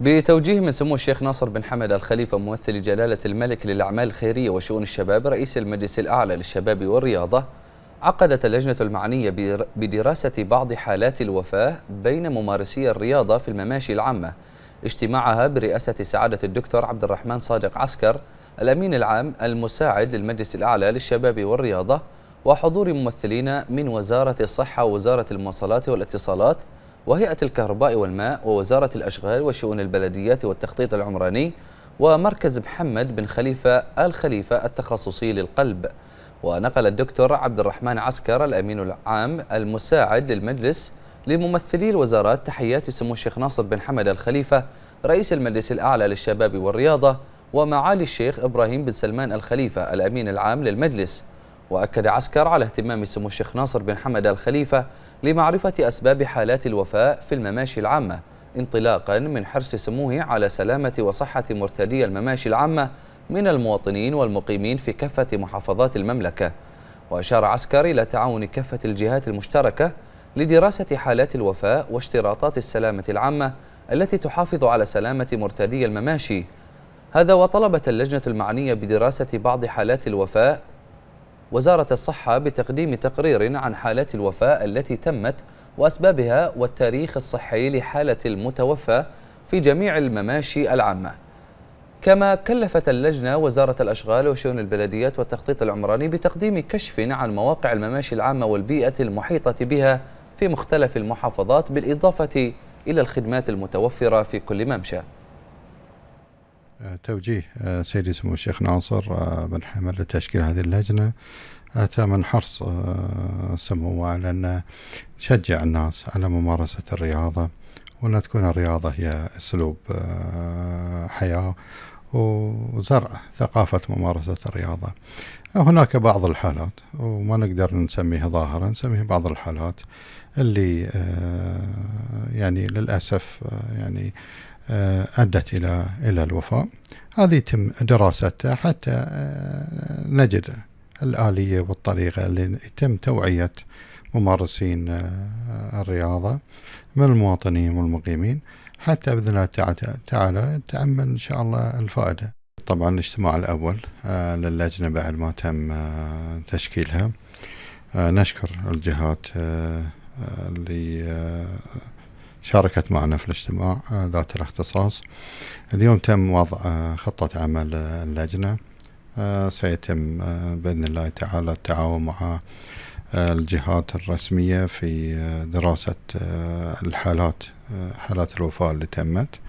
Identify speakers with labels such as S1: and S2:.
S1: بتوجيه من سمو الشيخ ناصر بن حمد الخليفة ممثل جلالة الملك للأعمال الخيرية وشؤون الشباب رئيس المجلس الأعلى للشباب والرياضة عقدت اللجنة المعنية بدراسة بعض حالات الوفاة بين ممارسي الرياضة في المماشي العامة اجتماعها برئاسة سعادة الدكتور عبد الرحمن صادق عسكر الأمين العام المساعد للمجلس الأعلى للشباب والرياضة وحضور ممثلين من وزارة الصحة ووزارة المواصلات والاتصالات وهيئة الكهرباء والماء ووزارة الأشغال وشؤون البلديات والتخطيط العمراني ومركز محمد بن خليفة الخليفة التخصصي للقلب ونقل الدكتور عبد الرحمن عسكر الأمين العام المساعد للمجلس لممثلي الوزارات تحيات سمو الشيخ ناصر بن حمد الخليفة رئيس المجلس الأعلى للشباب والرياضة ومعالي الشيخ إبراهيم بن سلمان الخليفة الأمين العام للمجلس وأكد عسكر على اهتمام سمو الشيخ ناصر بن حمد الخليفة لمعرفة أسباب حالات الوفاة في المماشي العامة انطلاقا من حرص سموه على سلامة وصحة مرتدي المماشي العامة من المواطنين والمقيمين في كافة محافظات المملكة وأشار عسكر إلى تعاون كافة الجهات المشتركة لدراسة حالات الوفاة واشتراطات السلامة العامة التي تحافظ على سلامة مرتدي المماشي هذا وطلبت اللجنة المعنية بدراسة بعض حالات الوفاة وزارة الصحة بتقديم تقرير عن حالات الوفاة التي تمت وأسبابها والتاريخ الصحي لحالة المتوفى في جميع المماشي العامة كما كلفت اللجنة وزارة الأشغال وشؤون البلديات والتخطيط العمراني بتقديم كشف عن مواقع المماشي العامة والبيئة المحيطة بها في مختلف المحافظات بالإضافة إلى الخدمات المتوفرة في كل ممشى
S2: توجيه آه، سيدي سمو الشيخ ناصر آه، بن حمد لتشكيل هذه اللجنة أتى من حرص آه، سموه على أن شجع الناس على ممارسة الرياضة وأن تكون الرياضة هي أسلوب حياة وزرع ثقافة ممارسة الرياضة هناك بعض الحالات وما نقدر نسميها ظاهرة نسميها بعض الحالات اللي يعني للأسف يعني آه، أدت إلى إلى الوفاة هذه يتم دراستها حتى آه، نجد الآلية والطريقة اللي يتم توعية ممارسين آه، الرياضة من المواطنين والمقيمين حتى بإذن الله تعالى تأمل إن شاء الله الفائدة طبعا الاجتماع الأول للجنة بعد ما تم تشكيلها نشكر الجهات اللي شاركت معنا في الاجتماع آه، ذات الاختصاص اليوم تم وضع آه، خطة عمل اللجنة آه، سيتم بإذن الله تعالى التعاون مع الجهات الرسمية
S1: في دراسة الحالات حالات الوفاة اللي تمت